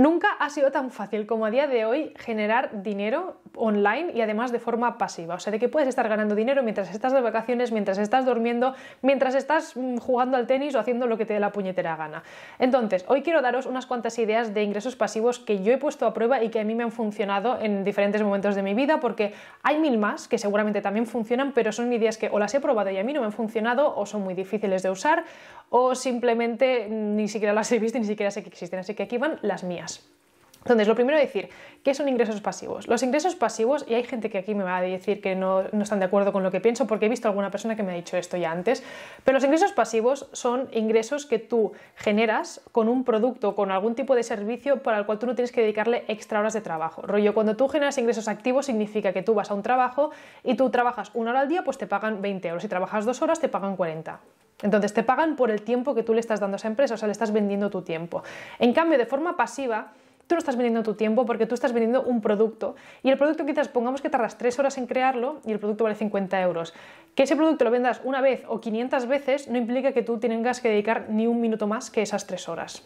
Nunca ha sido tan fácil como a día de hoy generar dinero online y además de forma pasiva. O sea, de que puedes estar ganando dinero mientras estás de vacaciones, mientras estás durmiendo, mientras estás mm, jugando al tenis o haciendo lo que te dé la puñetera gana. Entonces, hoy quiero daros unas cuantas ideas de ingresos pasivos que yo he puesto a prueba y que a mí me han funcionado en diferentes momentos de mi vida, porque hay mil más que seguramente también funcionan, pero son ideas que o las he probado y a mí no me han funcionado, o son muy difíciles de usar, o simplemente mm, ni siquiera las he visto, ni siquiera sé que existen. Así que aquí van las mías. Entonces, lo primero es decir, ¿qué son ingresos pasivos? Los ingresos pasivos, y hay gente que aquí me va a decir que no, están de acuerdo con lo que pienso, porque he visto alguna persona que me ha dicho esto ya antes, pero los ingresos pasivos son ingresos que tú generas con un producto, con algún tipo de servicio para el cual tú no tienes que dedicarle extra horas de trabajo. Rollo, cuando tú generas ingresos activos significa que tú vas a un trabajo y tú trabajas una hora al día, pues te pagan 20 euros. Si trabajas dos horas, te pagan 40. Entonces te pagan por el tiempo que tú le estás dando a esa empresa, o sea, le estás vendiendo tu tiempo. En cambio, de forma pasiva, tú no estás vendiendo tu tiempo porque tú estás vendiendo un producto y el producto quizás pongamos que tardas tres horas en crearlo y el producto vale 50 euros. Que ese producto lo vendas una vez o 500 veces no implica que tú tengas que dedicar ni un minuto más que esas tres horas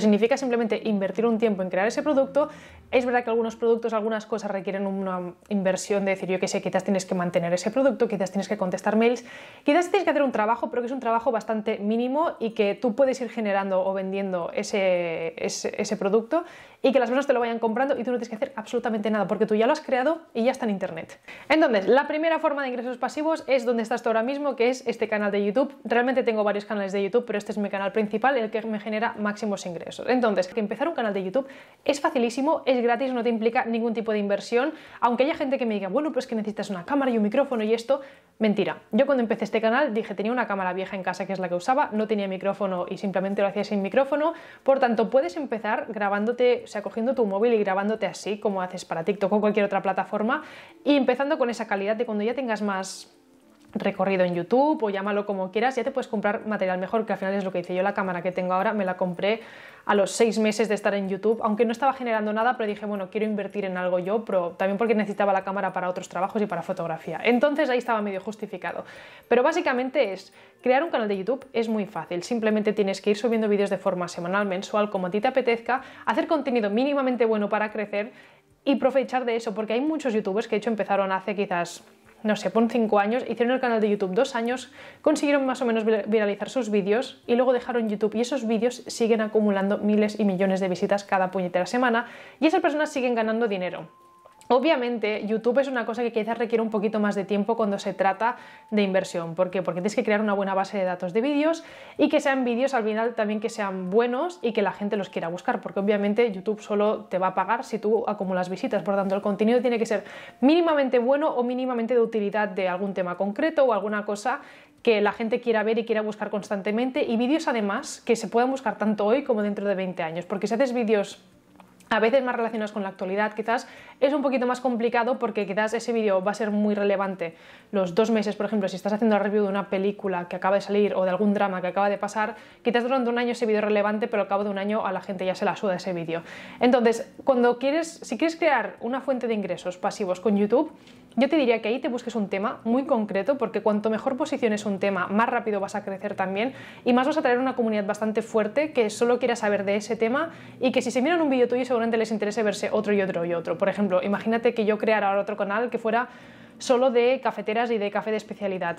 significa simplemente invertir un tiempo en crear ese producto. Es verdad que algunos productos, algunas cosas requieren una inversión de decir, yo qué sé, quizás tienes que mantener ese producto, quizás tienes que contestar mails, quizás tienes que hacer un trabajo, pero que es un trabajo bastante mínimo y que tú puedes ir generando o vendiendo ese producto y que las personas te lo vayan comprando y tú no tienes que hacer absolutamente nada porque tú ya lo has creado y ya está en internet. Entonces, la primera forma de ingresos pasivos es donde estás tú ahora mismo, que es este canal de YouTube. Realmente tengo varios canales de YouTube, pero este es mi canal principal, el que me genera máximos ingresos. Entonces, empezar un canal de YouTube es facilísimo, es gratis, no te implica ningún tipo de inversión, aunque haya gente que me diga, bueno, pues que necesitas una cámara y un micrófono y esto, mentira. Yo cuando empecé este canal dije, tenía una cámara vieja en casa que es la que usaba, no tenía micrófono y simplemente lo hacía sin micrófono, por tanto, puedes empezar grabándote, cogiendo tu móvil y grabándote así, como haces para TikTok o cualquier otra plataforma, y empezando con esa calidad de cuando ya tengas más recorrido en YouTube o llámalo como quieras, ya te puedes comprar material mejor, que al final es lo que hice yo, la cámara que tengo ahora me la compré a los seis meses de estar en YouTube, aunque no estaba generando nada, pero dije, bueno, quiero invertir en algo yo, pero también porque necesitaba la cámara para otros trabajos y para fotografía. Entonces ahí estaba medio justificado. Pero básicamente es, crear un canal de YouTube es muy fácil, simplemente tienes que ir subiendo vídeos de forma semanal, mensual, como a ti te apetezca, hacer contenido mínimamente bueno para crecer y aprovechar de eso, porque hay muchos youtubers que de hecho empezaron hace quizás no sé, pon cinco años, hicieron el canal de YouTube dos años, consiguieron más o menos viralizar sus vídeos y luego dejaron YouTube y esos vídeos siguen acumulando miles y millones de visitas cada puñetera semana y esas personas siguen ganando dinero. Obviamente, YouTube es una cosa que quizás requiere un poquito más de tiempo cuando se trata de inversión. ¿Por qué? Porque tienes que crear una buena base de datos de vídeos y que sean vídeos al final también que sean buenos y que la gente los quiera buscar, porque obviamente YouTube solo te va a pagar si tú acumulas visitas. Por lo tanto, el contenido tiene que ser mínimamente bueno o mínimamente de utilidad de algún tema concreto o alguna cosa que la gente quiera ver y quiera buscar constantemente. Y vídeos además que se puedan buscar tanto hoy como dentro de 20 años, porque si haces vídeos a veces más relacionados con la actualidad, quizás es un poquito más complicado porque quizás ese vídeo va a ser muy relevante los dos meses, por ejemplo, si estás haciendo la review de una película que acaba de salir o de algún drama que acaba de pasar, quizás durante un año ese vídeo es relevante, pero al cabo de un año a la gente ya se la suda ese vídeo. Entonces, cuando quieres, si quieres crear una fuente de ingresos pasivos con YouTube, yo te diría que ahí te busques un tema muy concreto porque cuanto mejor posiciones un tema, más rápido vas a crecer también y más vas a traer una comunidad bastante fuerte que solo quiera saber de ese tema y que si se miran un vídeo tuyo seguramente les interese verse otro y otro y otro. Por ejemplo, imagínate que yo creara ahora otro canal que fuera solo de cafeteras y de café de especialidad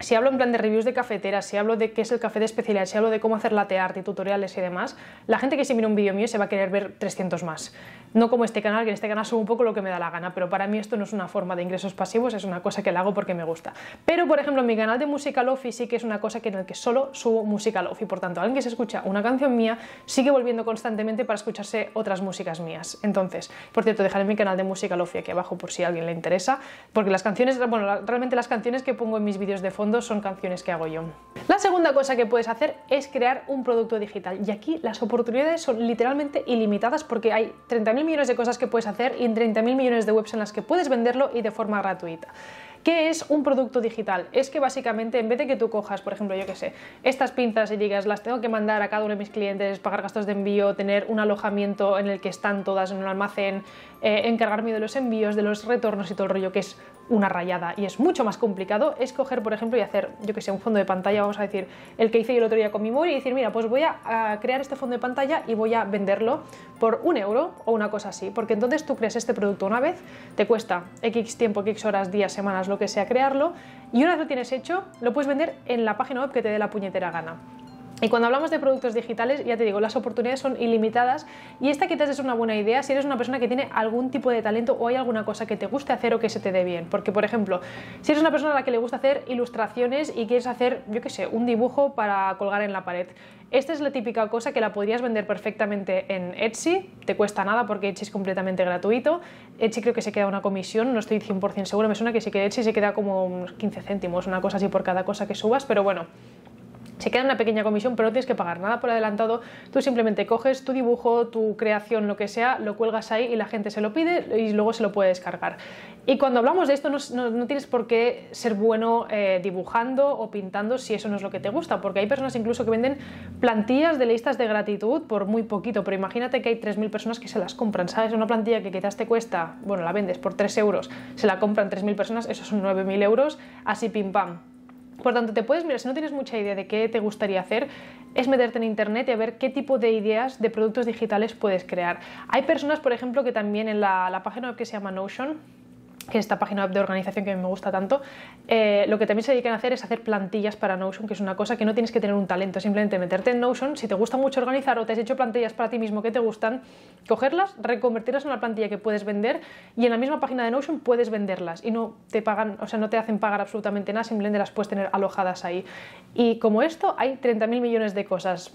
si hablo en plan de reviews de cafeteras, si hablo de qué es el café de especialidad, si hablo de cómo hacer latte art y tutoriales y demás, la gente que se mira un vídeo mío se va a querer ver 300 más. No como este canal, que en este canal subo un poco lo que me da la gana, pero para mí esto no es una forma de ingresos pasivos, es una cosa que la hago porque me gusta. Pero, por ejemplo, mi canal de música Lofi sí que es una cosa que en el que solo subo música Lofi, por tanto, alguien que se escucha una canción mía sigue volviendo constantemente para escucharse otras músicas mías. Entonces, por cierto, dejaré mi canal de música Lofi aquí abajo por si a alguien le interesa, porque las canciones, bueno, realmente las canciones que pongo en mis vídeos de fondo son canciones que hago yo. La segunda cosa que puedes hacer es crear un producto digital y aquí las oportunidades son literalmente ilimitadas porque hay 30.000 millones de cosas que puedes hacer y 30.000 millones de webs en las que puedes venderlo y de forma gratuita. ¿Qué es un producto digital? Es que básicamente en vez de que tú cojas, por ejemplo, yo que sé, estas pinzas y digas, las tengo que mandar a cada uno de mis clientes, pagar gastos de envío, tener un alojamiento en el que están todas en un almacén, eh, encargarme de los envíos, de los retornos y todo el rollo, que es una rayada y es mucho más complicado escoger, por ejemplo, y hacer, yo que sé, un fondo de pantalla, vamos a decir, el que hice yo el otro día con mi móvil y decir, mira, pues voy a, crear este fondo de pantalla y voy a venderlo por un euro o una cosa así, porque entonces tú crees este producto una vez, te cuesta X tiempo, X horas, días, semanas, lo que sea crearlo, y una vez lo tienes hecho, lo puedes vender en la página web que te dé la puñetera gana. Y cuando hablamos de productos digitales, ya te digo, las oportunidades son ilimitadas y esta quizás es una buena idea si eres una persona que tiene algún tipo de talento o hay alguna cosa que te guste hacer o que se te dé bien. Porque, por ejemplo, si eres una persona a la que le gusta hacer ilustraciones y quieres hacer, yo qué sé, un dibujo para colgar en la pared, esta es la típica cosa que la podrías vender perfectamente en Etsy, te cuesta nada porque Etsy es completamente gratuito. Etsy creo que se queda una comisión, no estoy 100% seguro, me suena que si que Etsy se queda como unos 15 céntimos, una cosa así por cada cosa que subas, pero bueno se queda una pequeña comisión, pero no tienes que pagar nada por adelantado. Tú simplemente coges tu dibujo, tu creación, lo que sea, lo cuelgas ahí y la gente se lo pide y luego se lo puede descargar. Y cuando hablamos de esto, no, tienes por qué ser bueno eh, dibujando o pintando si eso no es lo que te gusta, porque hay personas incluso que venden plantillas de listas de gratitud por muy poquito, pero imagínate que hay 3.000 personas que se las compran, ¿sabes? Una plantilla que quizás te cuesta, bueno, la vendes por 3 euros, se la compran 3.000 personas, eso son 9.000 euros, así pim pam. Por tanto, te puedes, mirar si no tienes mucha idea de qué te gustaría hacer, es meterte en internet y a ver qué tipo de ideas de productos digitales puedes crear. Hay personas, por ejemplo, que también en la, la página web que se llama Notion, que es esta página web de organización que me gusta tanto, eh, lo que también se dedican a hacer es hacer plantillas para Notion, que es una cosa que no tienes que tener un talento, simplemente meterte en Notion, si te gusta mucho organizar o te has hecho plantillas para ti mismo que te gustan, cogerlas, reconvertirlas en una plantilla que puedes vender y en la misma página de Notion puedes venderlas y no te pagan, o sea, no te hacen pagar absolutamente nada, simplemente las puedes tener alojadas ahí. Y como esto, hay 30.000 millones de cosas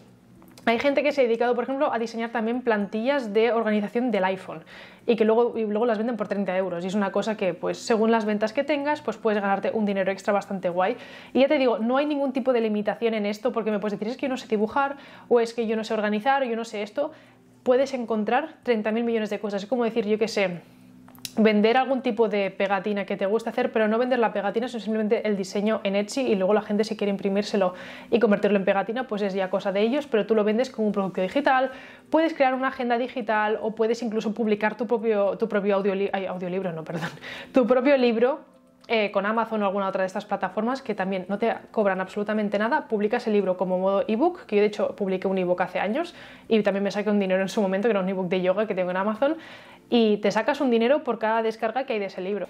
hay gente que se ha dedicado, por ejemplo, a diseñar también plantillas de organización del iPhone y que luego, y luego las venden por 30 euros. Y es una cosa que, pues, según las ventas que tengas, pues puedes ganarte un dinero extra bastante guay. Y ya te digo, no hay ningún tipo de limitación en esto porque me puedes decir, es que yo no sé dibujar, o es que yo no sé organizar, o yo no sé esto. Puedes encontrar 30.000 millones de cosas. Es como decir, yo qué sé, vender algún tipo de pegatina que te guste hacer, pero no vender la pegatina, sino simplemente el diseño en Etsy y luego la gente si quiere imprimírselo y convertirlo en pegatina, pues es ya cosa de ellos, pero tú lo vendes como un producto digital, puedes crear una agenda digital o puedes incluso publicar tu propio, audiolibro, no, perdón, tu propio libro eh, con Amazon o alguna otra de estas plataformas que también no te cobran absolutamente nada, publicas el libro como modo ebook, que yo de hecho publiqué un ebook hace años y también me saqué un dinero en su momento, que era un ebook de yoga que tengo en Amazon, y te sacas un dinero por cada descarga que hay de ese libro.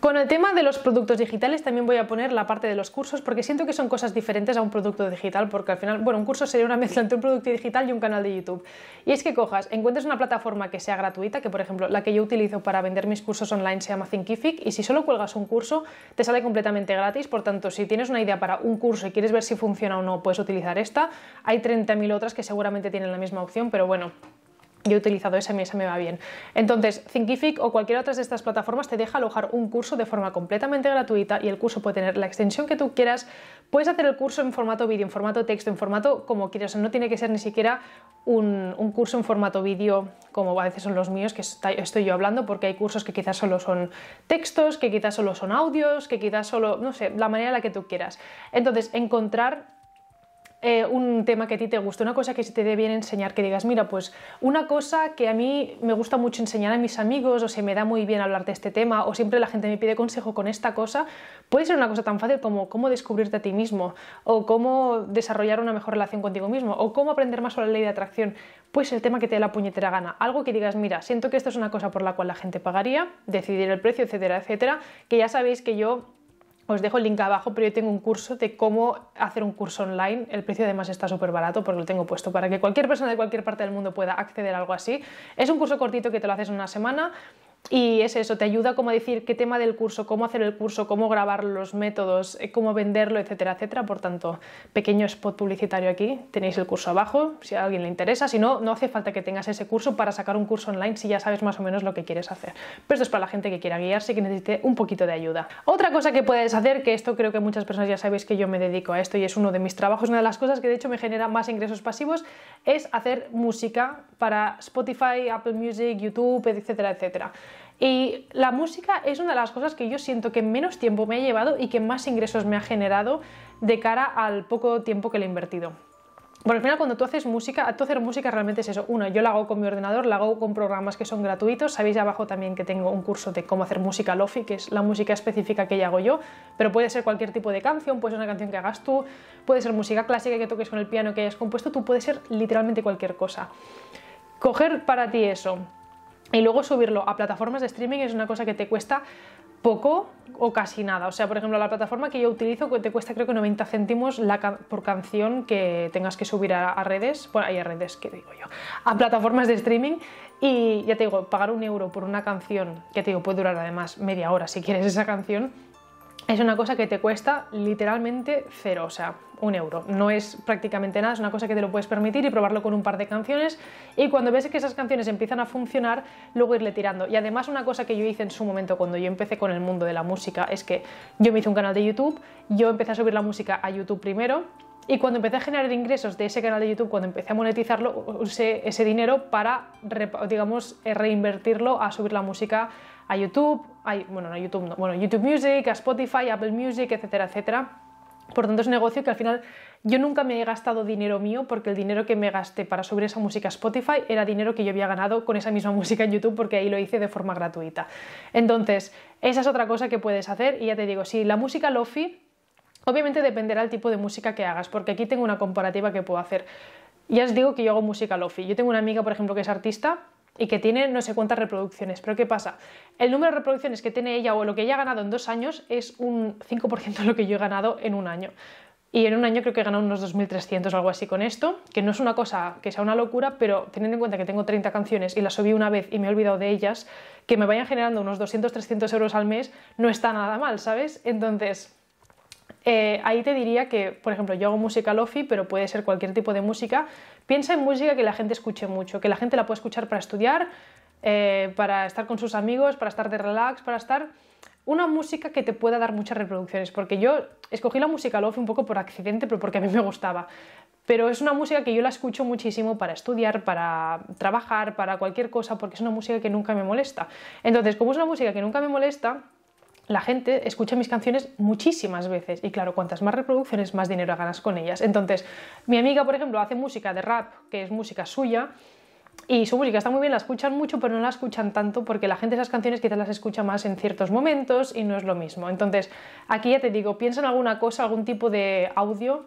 Con el tema de los productos digitales también voy a poner la parte de los cursos porque siento que son cosas diferentes a un producto digital porque al final, bueno, un curso sería una mezcla entre un producto digital y un canal de YouTube. Y es que cojas, encuentres una plataforma que sea gratuita, que por ejemplo la que yo utilizo para vender mis cursos online se llama Thinkific y si solo cuelgas un curso te sale completamente gratis, por tanto si tienes una idea para un curso y quieres ver si funciona o no puedes utilizar esta, hay 30.000 otras que seguramente tienen la misma opción, pero bueno, yo he utilizado esa y esa me va bien. Entonces, Thinkific o cualquier otra de estas plataformas te deja alojar un curso de forma completamente gratuita y el curso puede tener la extensión que tú quieras. Puedes hacer el curso en formato vídeo, en formato texto, en formato como quieras. No tiene que ser ni siquiera un, un curso en formato vídeo como a veces son los míos que estoy yo hablando porque hay cursos que quizás solo son textos, que quizás solo son audios, que quizás solo, no sé, la manera en la que tú quieras. Entonces, encontrar eh, un tema que a ti te guste, una cosa que se te dé bien enseñar, que digas, mira, pues una cosa que a mí me gusta mucho enseñar a mis amigos, o se me da muy bien hablar de este tema, o siempre la gente me pide consejo con esta cosa, puede ser una cosa tan fácil como cómo descubrirte a ti mismo, o cómo desarrollar una mejor relación contigo mismo, o cómo aprender más sobre la ley de atracción, pues el tema que te dé la puñetera gana, algo que digas, mira, siento que esto es una cosa por la cual la gente pagaría, decidir el precio, etcétera, etcétera, que ya sabéis que yo os dejo el link abajo, pero yo tengo un curso de cómo hacer un curso online. El precio además está súper barato porque lo tengo puesto para que cualquier persona de cualquier parte del mundo pueda acceder a algo así. Es un curso cortito que te lo haces en una semana y es eso, te ayuda como a decir qué tema del curso, cómo hacer el curso, cómo grabar los métodos, eh, cómo venderlo, etcétera, etcétera. Por tanto, pequeño spot publicitario aquí, tenéis el curso abajo, si a alguien le interesa. Si no, no hace falta que tengas ese curso para sacar un curso online si ya sabes más o menos lo que quieres hacer. Pero esto es para la gente que quiera guiarse y que necesite un poquito de ayuda. Otra cosa que puedes hacer, que esto creo que muchas personas ya sabéis que yo me dedico a esto y es uno de mis trabajos, una de las cosas que de hecho me genera más ingresos pasivos, es hacer música para Spotify, Apple Music, YouTube, etcétera, etcétera. Y la música es una de las cosas que yo siento que menos tiempo me ha llevado y que más ingresos me ha generado de cara al poco tiempo que le he invertido. Bueno, al final cuando tú haces música, tú hacer música realmente es eso. Uno, yo la hago con mi ordenador, la hago con programas que son gratuitos. Sabéis abajo también que tengo un curso de cómo hacer música lofi, que es la música específica que ya hago yo, pero puede ser cualquier tipo de canción, puede ser una canción que hagas tú, puede ser música clásica que toques con el piano que hayas compuesto, tú puede ser literalmente cualquier cosa. Coger para ti eso, y luego subirlo a plataformas de streaming es una cosa que te cuesta poco o casi nada. O sea, por ejemplo, la plataforma que yo utilizo te cuesta creo que 90 céntimos la por canción que tengas que subir a, redes, bueno, hay a redes, que digo yo? A plataformas de streaming y ya te digo, pagar un euro por una canción, que te digo, puede durar además media hora si quieres esa canción, es una cosa que te cuesta literalmente cero. O sea, un euro. No es prácticamente nada, es una cosa que te lo puedes permitir y probarlo con un par de canciones. Y cuando ves que esas canciones empiezan a funcionar, luego irle tirando. Y además, una cosa que yo hice en su momento cuando yo empecé con el mundo de la música es que yo me hice un canal de YouTube, yo empecé a subir la música a YouTube primero. Y cuando empecé a generar ingresos de ese canal de YouTube, cuando empecé a monetizarlo, usé ese dinero para, digamos, eh, reinvertirlo a subir la música a YouTube, bueno, no a YouTube, no, bueno, YouTube Music, a Spotify, Apple Music, etcétera, etcétera por tanto, es un negocio que al final yo nunca me he gastado dinero mío porque el dinero que me gasté para subir esa música a Spotify era dinero que yo había ganado con esa misma música en YouTube porque ahí lo hice de forma gratuita. Entonces, esa es otra cosa que puedes hacer y ya te digo, si la música lofi, obviamente dependerá del tipo de música que hagas porque aquí tengo una comparativa que puedo hacer. Ya os digo que yo hago música lofi. Yo tengo una amiga, por ejemplo, que es artista y que tiene no sé cuántas reproducciones. Pero ¿qué pasa? El número de reproducciones que tiene ella o lo que ella ha ganado en dos años es un 5% de lo que yo he ganado en un año. Y en un año creo que he ganado unos 2.300 o algo así con esto, que no es una cosa que sea una locura, pero teniendo en cuenta que tengo 30 canciones y las subí una vez y me he olvidado de ellas, que me vayan generando unos 200-300 euros al mes no está nada mal, ¿sabes? Entonces, eh, ahí te diría que, por ejemplo, yo hago música lofi, pero puede ser cualquier tipo de música. Piensa en música que la gente escuche mucho, que la gente la pueda escuchar para estudiar, eh, para estar con sus amigos, para estar de relax, para estar una música que te pueda dar muchas reproducciones, porque yo escogí la música lofi un poco por accidente, pero porque a mí me gustaba. Pero es una música que yo la escucho muchísimo para estudiar, para trabajar, para cualquier cosa, porque es una música que nunca me molesta. Entonces, como es una música que nunca me molesta, la gente escucha mis canciones muchísimas veces y claro, cuantas más reproducciones, más dinero ganas con ellas. Entonces, mi amiga, por ejemplo, hace música de rap, que es música suya, y su música está muy bien, la escuchan mucho, pero no la escuchan tanto porque la gente esas canciones quizás las escucha más en ciertos momentos y no es lo mismo. Entonces, aquí ya te digo, piensa en alguna cosa, algún tipo de audio,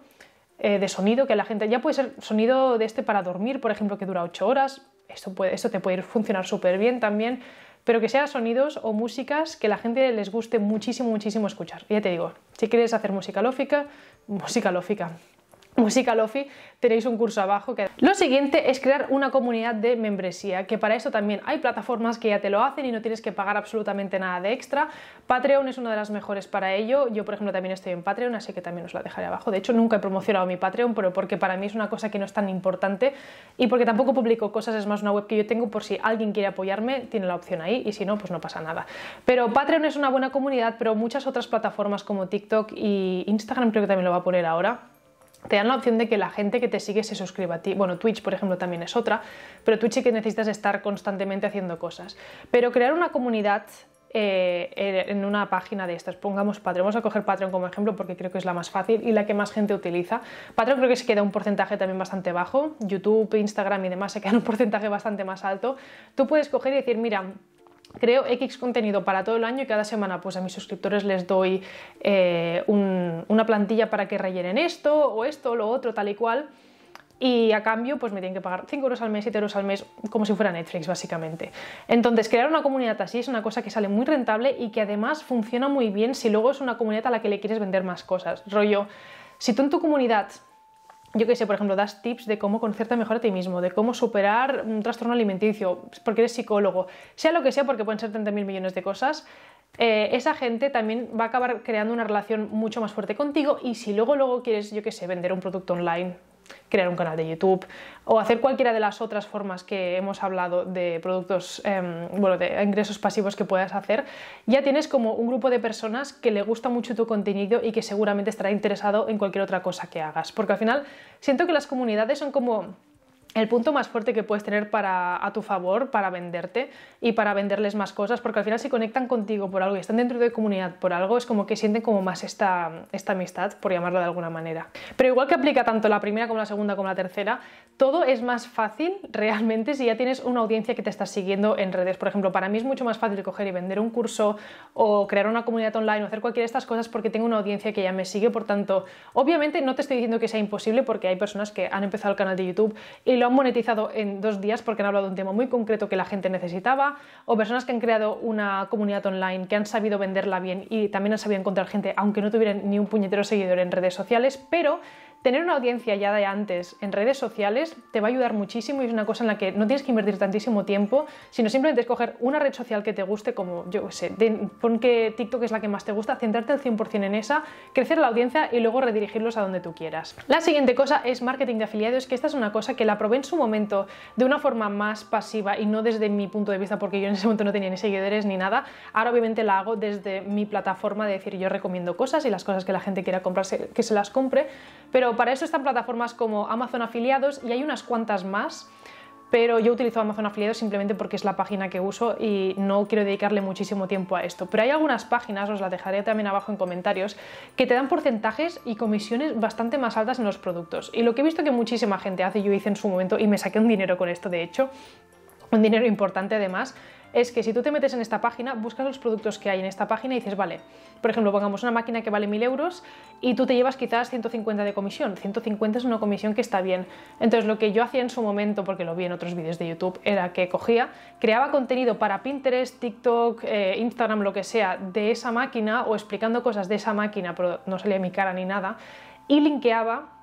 eh, de sonido que la gente, ya puede ser sonido de este para dormir, por ejemplo, que dura 8 horas, esto, te puede ir, funcionar súper bien también pero que sean sonidos o músicas que la gente les guste muchísimo, muchísimo escuchar. ya te digo, si quieres hacer música lófica, música lófica música lofi, tenéis un curso abajo. Que... Lo siguiente es crear una comunidad de membresía, que para eso también hay plataformas que ya te lo hacen y no tienes que pagar absolutamente nada de extra. Patreon es una de las mejores para ello. Yo, por ejemplo, también estoy en Patreon, así que también os la dejaré abajo. De hecho, nunca he promocionado mi Patreon, pero porque para mí es una cosa que no es tan importante y porque tampoco publico cosas, es más una web que yo tengo por si alguien quiere apoyarme, tiene la opción ahí y si no, pues no pasa nada. Pero Patreon es una buena comunidad, pero muchas otras plataformas como TikTok y Instagram creo que también lo va a poner ahora te dan la opción de que la gente que te sigue se suscriba a ti. Bueno, Twitch, por ejemplo, también es otra, pero Twitch sí que necesitas estar constantemente haciendo cosas. Pero crear una comunidad eh, en una página de estas. Pongamos Patreon, vamos a coger Patreon como ejemplo porque creo que es la más fácil y la que más gente utiliza. Patreon creo que se queda un porcentaje también bastante bajo, YouTube, Instagram y demás se queda un porcentaje bastante más alto. Tú puedes coger y decir, mira, creo X contenido para todo el año y cada semana pues a mis suscriptores les doy eh, una plantilla para que rellenen esto o esto, o lo otro, tal y cual. Y a cambio, pues me tienen que pagar 5 euros al mes, 7 euros al mes, como si fuera Netflix, básicamente. Entonces, crear una comunidad así es una cosa que sale muy rentable y que además funciona muy bien si luego es una comunidad a la que le quieres vender más cosas. Rollo, si tú en tu comunidad yo qué sé, por ejemplo, das tips de cómo conocerte mejor a ti mismo, de cómo superar un trastorno alimenticio, porque eres psicólogo, sea lo que sea, porque pueden ser 30.000 millones de cosas, eh, esa gente también va a acabar creando una relación mucho más fuerte contigo y si luego, luego quieres, yo qué sé, vender un producto online, crear un canal de YouTube o hacer cualquiera de las otras formas que hemos hablado de productos, em, bueno, de ingresos pasivos que puedas hacer, ya tienes como un grupo de personas que le gusta mucho tu contenido y que seguramente estará interesado en cualquier otra cosa que hagas. Porque al final siento que las comunidades son como el punto más fuerte que puedes tener para, a tu favor para venderte y para venderles más cosas, porque al final si conectan contigo por algo y están dentro de comunidad por algo, es como que sienten como más esta, esta amistad, por llamarlo de alguna manera. Pero igual que aplica tanto la primera como la segunda como la tercera, todo es más fácil realmente si ya tienes una audiencia que te está siguiendo en redes. Por ejemplo, para mí es mucho más fácil coger y vender un curso o crear una comunidad online o hacer cualquiera de estas cosas porque tengo una audiencia que ya me sigue. Por tanto, obviamente no te estoy diciendo que sea imposible porque hay personas que han empezado el canal de YouTube y lo han monetizado en dos días porque han hablado de un tema muy concreto que la gente necesitaba, o personas que han creado una comunidad online, que han sabido venderla bien y también han sabido encontrar gente, aunque no tuvieran ni un puñetero seguidor en redes sociales, pero Tener una audiencia ya de antes en redes sociales te va a ayudar muchísimo y es una cosa en la que no tienes que invertir tantísimo tiempo, sino simplemente escoger una red social que te guste, como yo sé, pon que TikTok es la que más te gusta, centrarte al 100% en esa, crecer la audiencia y luego redirigirlos a donde tú quieras. La siguiente cosa es marketing de afiliados, que esta es una cosa que la probé en su momento de una forma más pasiva y no desde mi punto de vista, porque yo en ese momento no tenía ni seguidores ni nada. Ahora obviamente la hago desde mi plataforma de decir yo recomiendo cosas y las cosas que la gente quiera comprarse, que se las compre, pero para eso están plataformas como Amazon Afiliados y hay unas cuantas más pero yo utilizo Amazon Afiliados simplemente porque es la página que uso y no quiero dedicarle muchísimo tiempo a esto. Pero hay algunas páginas, os las dejaré también abajo en comentarios, que te dan porcentajes y comisiones bastante más altas en los productos. Y lo que he visto que muchísima gente hace, yo hice en su momento y me saqué un dinero con esto de hecho, un dinero importante además, es que si tú te metes en esta página, buscas los productos que hay en esta página y dices, vale, por ejemplo, pongamos una máquina que vale 1000 euros y tú te llevas quizás 150 de comisión. 150 es una comisión que está bien. Entonces, lo que yo hacía en su momento, porque lo vi en otros vídeos de YouTube, era que cogía, creaba contenido para Pinterest, TikTok, eh, Instagram, lo que sea, de esa máquina o explicando cosas de esa máquina, pero no salía mi cara ni nada, y linkeaba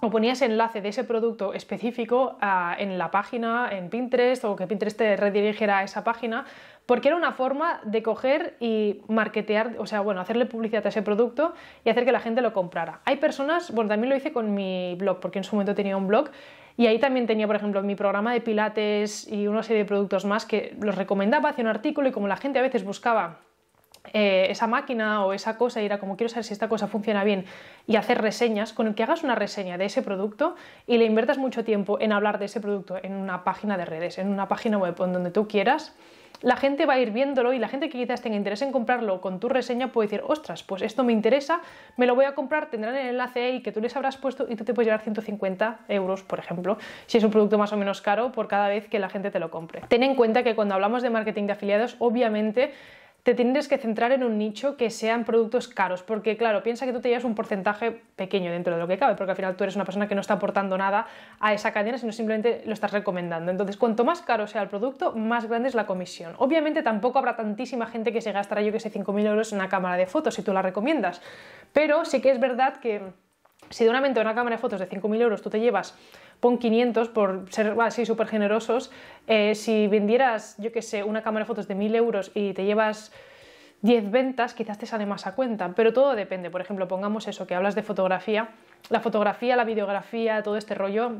o ponías enlace de ese producto específico ah, en la página, en Pinterest, o que Pinterest te redirigiera a esa página, porque era una forma de coger y marketear, o sea, bueno, hacerle publicidad a ese producto y hacer que la gente lo comprara. Hay personas, bueno, también lo hice con mi blog, porque en su momento tenía un blog, y ahí también tenía, por ejemplo, mi programa de pilates y una serie de productos más que los recomendaba, hacía un artículo y como la gente a veces buscaba eh, esa máquina o esa cosa y era como quiero saber si esta cosa funciona bien y hacer reseñas, con el que hagas una reseña de ese producto y le inviertas mucho tiempo en hablar de ese producto en una página de redes, en una página web, en donde tú quieras, la gente va a ir viéndolo y la gente que quizás tenga interés en comprarlo con tu reseña puede decir, ostras, pues esto me interesa, me lo voy a comprar, tendrán el enlace ahí que tú les habrás puesto y tú te puedes llevar 150 euros, por ejemplo, si es un producto más o menos caro por cada vez que la gente te lo compre. Ten en cuenta que cuando hablamos de marketing de afiliados, obviamente te tienes que centrar en un nicho que sean productos caros, porque claro, piensa que tú te llevas un porcentaje pequeño dentro de lo que cabe, porque al final tú eres una persona que no está aportando nada a esa cadena, sino simplemente lo estás recomendando. Entonces, cuanto más caro sea el producto, más grande es la comisión. Obviamente tampoco habrá tantísima gente que se gastará, yo que sé, 5.000 euros en una cámara de fotos si tú la recomiendas, pero sí que es verdad que si de una mente una cámara de fotos de 5.000 euros tú te llevas pon 500 por ser así súper generosos. Eh, si vendieras, yo qué sé, una cámara de fotos de 1000 euros y te llevas 10 ventas, quizás te sale más a cuenta, pero todo depende. Por ejemplo, pongamos eso, que hablas de fotografía. La fotografía, la videografía, todo este rollo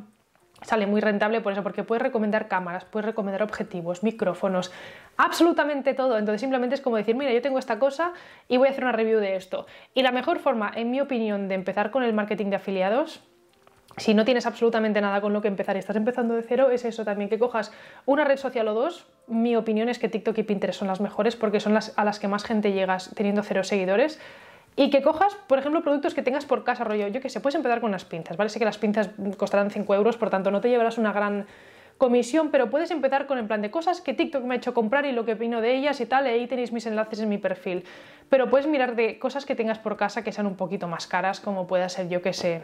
sale muy rentable por eso, porque puedes recomendar cámaras, puedes recomendar objetivos, micrófonos, absolutamente todo. Entonces simplemente es como decir, mira, yo tengo esta cosa y voy a hacer una review de esto. Y la mejor forma, en mi opinión, de empezar con el marketing de afiliados si no tienes absolutamente nada con lo que empezar y estás empezando de cero, es eso también, que cojas una red social o dos. Mi opinión es que TikTok y Pinterest son las mejores porque son las a las que más gente llegas teniendo cero seguidores. Y que cojas, por ejemplo, productos que tengas por casa, rollo, yo que sé, puedes empezar con unas pinzas, ¿vale? Sé que las pinzas costarán 5 euros, por tanto no te llevarás una gran comisión, pero puedes empezar con el plan de cosas que TikTok me ha hecho comprar y lo que opino de ellas y tal, y ahí tenéis mis enlaces en mi perfil. Pero puedes mirar de cosas que tengas por casa que sean un poquito más caras, como pueda ser, yo que sé,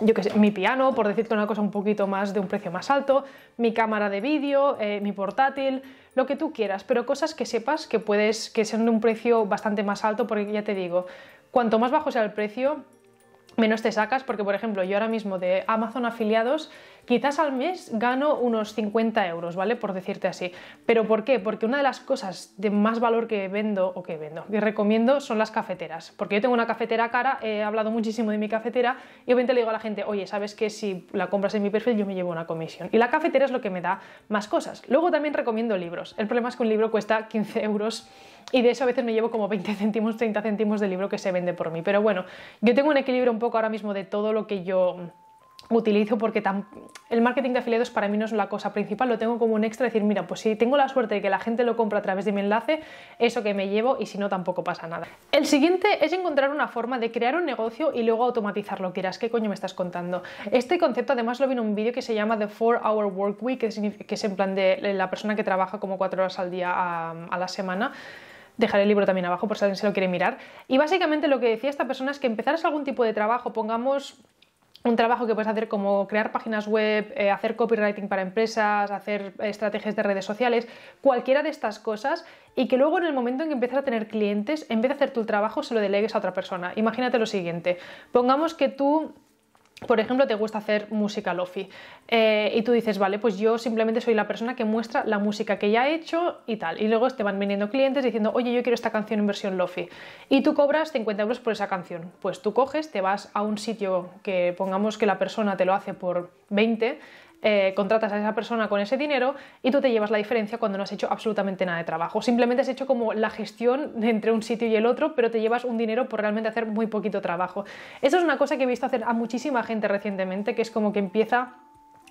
yo qué sé, mi piano, por decirte una cosa un poquito más de un precio más alto, mi cámara de vídeo, eh, mi portátil, lo que tú quieras, pero cosas que sepas que puedes, que sean de un precio bastante más alto, porque ya te digo, cuanto más bajo sea el precio, menos te sacas, porque por ejemplo, yo ahora mismo de Amazon afiliados Quizás al mes gano unos 50 euros, ¿vale? Por decirte así. ¿Pero por qué? Porque una de las cosas de más valor que vendo o que vendo, y recomiendo, son las cafeteras. Porque yo tengo una cafetera cara, he hablado muchísimo de mi cafetera y obviamente le digo a la gente, oye, ¿sabes qué? si la compras en mi perfil yo me llevo una comisión? Y la cafetera es lo que me da más cosas. Luego también recomiendo libros. El problema es que un libro cuesta 15 euros y de eso a veces me llevo como 20 céntimos, 30 céntimos del libro que se vende por mí. Pero bueno, yo tengo un equilibrio un poco ahora mismo de todo lo que yo utilizo porque el marketing de afiliados para mí no es la cosa principal, lo tengo como un extra, decir, mira, pues si tengo la suerte de que la gente lo compra a través de mi enlace, eso que me llevo y si no tampoco pasa nada. El siguiente es encontrar una forma de crear un negocio y luego automatizarlo, dirás, ¿qué coño me estás contando? Este concepto además lo vi en un vídeo que se llama The 4 Hour Work Week, que es en plan de eh, la persona que trabaja como 4 horas al día a, a la semana. Dejaré el libro también abajo por si alguien se lo quiere mirar. Y básicamente lo que decía esta persona es que empezaras algún tipo de trabajo, pongamos un trabajo que puedes hacer como crear páginas web, eh, hacer copywriting para empresas, hacer estrategias de redes sociales, cualquiera de estas cosas, y que luego en el momento en que empiezas a tener clientes, en vez de hacer tu trabajo, se lo delegues a otra persona. Imagínate lo siguiente, pongamos que tú por ejemplo, te gusta hacer música lofi eh, y tú dices, vale, pues yo simplemente soy la persona que muestra la música que ya he hecho y tal. Y luego te van viniendo clientes diciendo, oye, yo quiero esta canción en versión lofi y tú cobras 50 euros por esa canción. Pues tú coges, te vas a un sitio que pongamos que la persona te lo hace por 20, eh, contratas a esa persona con ese dinero y tú te llevas la diferencia cuando no has hecho absolutamente nada de trabajo. Simplemente has hecho como la gestión entre un sitio y el otro, pero te llevas un dinero por realmente hacer muy poquito trabajo. Eso es una cosa que he visto hacer a muchísima gente recientemente, que es como que empieza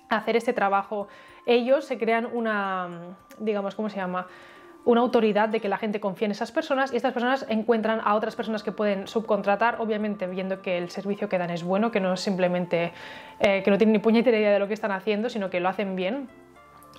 a hacer este trabajo. Ellos se crean una, digamos, ¿cómo se llama? una autoridad de que la gente confíe en esas personas y estas personas encuentran a otras personas que pueden subcontratar, obviamente viendo que el servicio que dan es bueno, que no es simplemente eh, que no tienen ni puñetera idea de lo que están haciendo, sino que lo hacen bien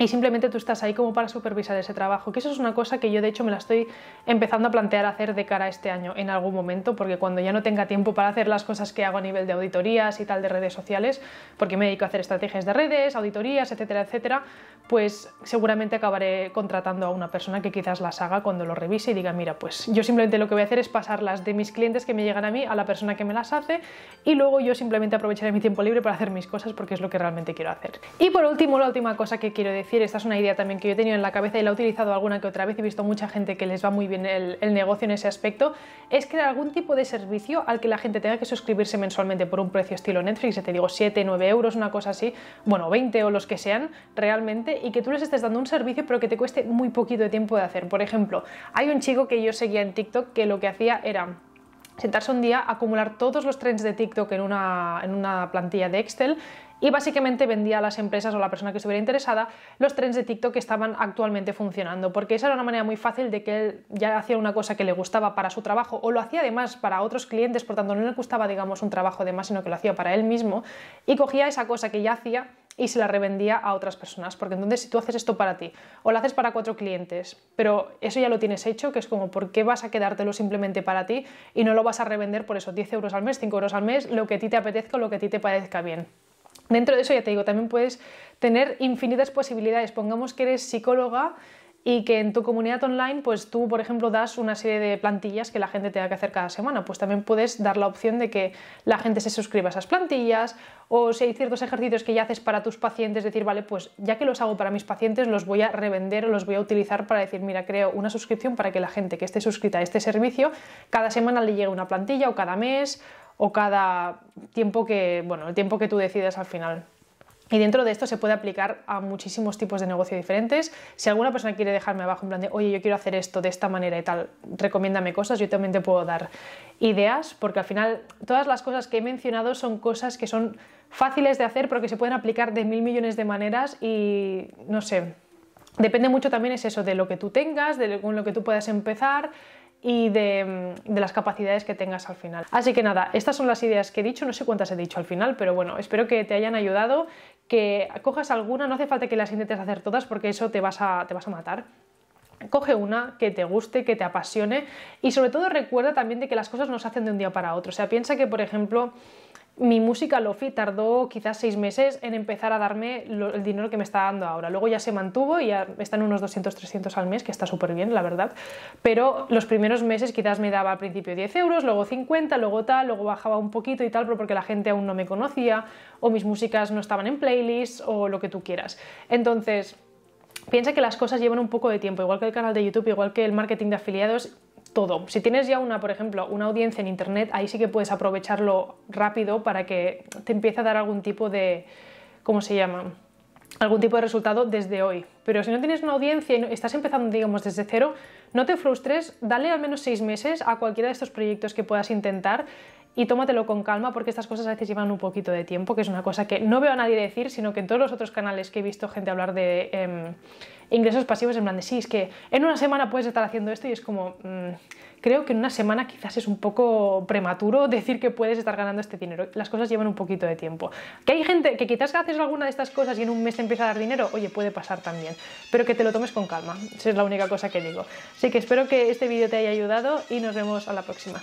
y simplemente tú estás ahí como para supervisar ese trabajo, que eso es una cosa que yo de hecho me la estoy empezando a plantear hacer de cara a este año en algún momento, porque cuando ya no tenga tiempo para hacer las cosas que hago a nivel de auditorías y tal de redes sociales, porque me dedico a hacer estrategias de redes, auditorías, etcétera, etcétera, pues seguramente acabaré contratando a una persona que quizás las haga cuando lo revise y diga, mira, pues yo simplemente lo que voy a hacer es pasarlas de mis clientes que me llegan a mí a la persona que me las hace y luego yo simplemente aprovecharé mi tiempo libre para hacer mis cosas porque es lo que realmente quiero hacer. Y por último, la última cosa que quiero decir esta es una idea también que yo he tenido en la cabeza y la he utilizado alguna que otra vez. He visto mucha gente que les va muy bien el, negocio en ese aspecto. Es crear algún tipo de servicio al que la gente tenga que suscribirse mensualmente por un precio estilo Netflix, te digo 7, 9 euros, una cosa así, bueno, 20 o los que sean realmente, y que tú les estés dando un servicio pero que te cueste muy poquito de tiempo de hacer. Por ejemplo, hay un chico que yo seguía en TikTok que lo que hacía era sentarse un día, acumular todos los trends de TikTok en en una plantilla de Excel y básicamente vendía a las empresas o a la persona que estuviera interesada los trends de TikTok que estaban actualmente funcionando, porque esa era una manera muy fácil de que él ya hacía una cosa que le gustaba para su trabajo o lo hacía además para otros clientes, por tanto no le gustaba digamos un trabajo de más, sino que lo hacía para él mismo y cogía esa cosa que ya hacía y se la revendía a otras personas, porque entonces si tú haces esto para ti o lo haces para cuatro clientes, pero eso ya lo tienes hecho, que es como, ¿por qué vas a quedártelo simplemente para ti y no lo vas a revender por eso 10 euros al mes, 5 euros al mes, lo que a ti te apetezca, lo que a ti te parezca bien? Dentro de eso, ya te digo, también puedes tener infinitas posibilidades. Pongamos que eres psicóloga y que en tu comunidad online, pues tú, por ejemplo, das una serie de plantillas que la gente tenga que hacer cada semana. Pues también puedes dar la opción de que la gente se suscriba a esas plantillas o si hay ciertos ejercicios que ya haces para tus pacientes, decir, vale, pues ya que los hago para mis pacientes, los voy a revender o los voy a utilizar para decir, mira, creo una suscripción para que la gente que esté suscrita a este servicio, cada semana le llegue una plantilla o cada mes o cada tiempo que, bueno, el tiempo que tú decidas al final. Y dentro de esto se puede aplicar a muchísimos tipos de negocio diferentes. Si alguna persona quiere dejarme abajo en plan de, oye, yo quiero hacer esto de esta manera y tal, recomiéndame cosas, yo también te puedo dar ideas, porque al final todas las cosas que he mencionado son cosas que son fáciles de hacer, porque se pueden aplicar de mil millones de maneras y no sé. Depende mucho también es eso, de lo que tú tengas, de con lo que tú puedas empezar y de, las capacidades que tengas al final. Así que nada, estas son las ideas que he dicho, no sé cuántas he dicho al final, pero bueno, espero que te hayan ayudado, que cojas alguna, no hace falta que las intentes hacer todas porque eso te vas a, te vas a matar. Coge una que te guste, que te apasione y sobre todo recuerda también de que las cosas no se hacen de un día para otro. O sea, piensa que, por ejemplo, mi música lofi tardó quizás seis meses en empezar a darme el dinero que me está dando ahora. Luego ya se mantuvo y ya están unos 200, 300 al mes, que está súper bien, la verdad. Pero los primeros meses quizás me daba al principio 10 euros, luego 50, luego tal, luego bajaba un poquito y tal, pero porque la gente aún no me conocía o mis músicas no estaban en playlists o lo que tú quieras. Entonces... Piensa que las cosas llevan un poco de tiempo, igual que el canal de YouTube, igual que el marketing de afiliados, todo. Si tienes ya una, por ejemplo, una audiencia en Internet, ahí sí que puedes aprovecharlo rápido para que te empiece a dar algún tipo de, ¿cómo se llama? algún tipo de resultado desde hoy. Pero si no tienes una audiencia y estás empezando, digamos, desde cero, no te frustres, dale al menos seis meses a cualquiera de estos proyectos que puedas intentar y tómatelo con calma porque estas cosas a veces llevan un poquito de tiempo, que es una cosa que no veo a nadie decir, sino que en todos los otros canales que he visto gente hablar de... Em, ingresos pasivos en plan de sí, es que en una semana puedes estar haciendo esto y es como, mm, creo que en una semana quizás es un poco prematuro decir que puedes estar ganando este dinero. Las cosas llevan un poquito de tiempo. Que hay gente que quizás haces alguna de estas cosas y en un mes te empieza a dar dinero, oye, puede pasar también, pero que te lo tomes con calma. Esa es la única cosa que digo. Así que espero que este vídeo te haya ayudado y nos vemos a la próxima.